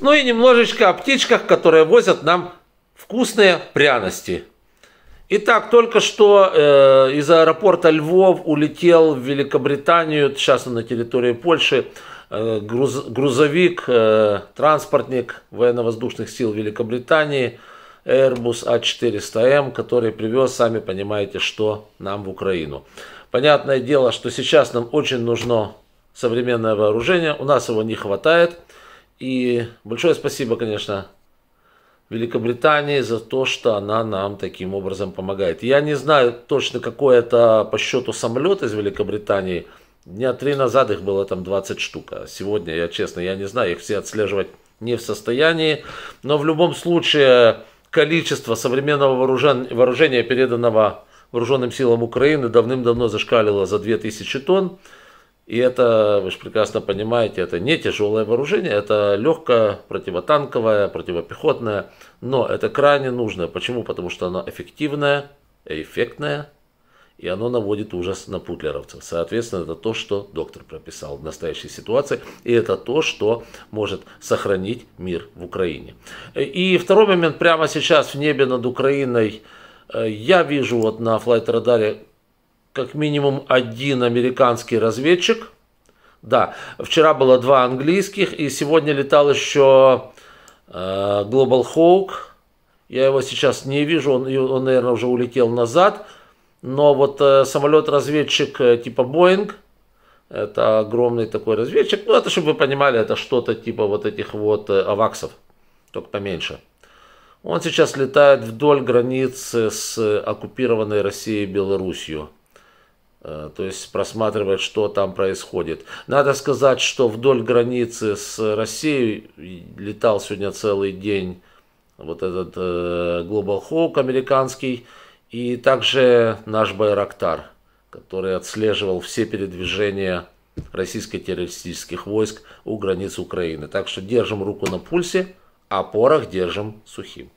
Ну и немножечко о птичках, которые возят нам вкусные пряности. Итак, только что э, из аэропорта Львов улетел в Великобританию, сейчас он на территории Польши, э, груз, грузовик, э, транспортник военно-воздушных сил Великобритании Airbus A400M, а который привез, сами понимаете, что нам в Украину. Понятное дело, что сейчас нам очень нужно современное вооружение, у нас его не хватает. И большое спасибо, конечно, Великобритании за то, что она нам таким образом помогает. Я не знаю точно, какой это по счету самолет из Великобритании. Дня три назад их было там 20 штук. А сегодня, я честно, я не знаю, их все отслеживать не в состоянии. Но в любом случае, количество современного вооружен... вооружения, переданного вооруженным силам Украины, давным-давно зашкалило за 2000 тонн. И это, вы же прекрасно понимаете, это не тяжелое вооружение, это легкое, противотанковое, противопехотное, но это крайне нужное. Почему? Потому что оно эффективное, эффектное, и оно наводит ужас на путлеровцев. Соответственно, это то, что доктор прописал в настоящей ситуации, и это то, что может сохранить мир в Украине. И второй момент, прямо сейчас в небе над Украиной э, я вижу вот на флайт-радаре как минимум один американский разведчик. Да, вчера было два английских, и сегодня летал еще э, Global Hawk. Я его сейчас не вижу, он, он наверное, уже улетел назад. Но вот э, самолет-разведчик э, типа Boeing, это огромный такой разведчик. Ну, это, чтобы вы понимали, это что-то типа вот этих вот э, аваксов, только поменьше. Он сейчас летает вдоль границы с э, оккупированной Россией и Белоруссией. Э, то есть просматривать, что там происходит. Надо сказать, что вдоль границы с Россией летал сегодня целый день вот этот э, Global Hawk американский и также наш Байрактар, который отслеживал все передвижения российско-террористических войск у границ Украины. Так что держим руку на пульсе, а порох держим сухим.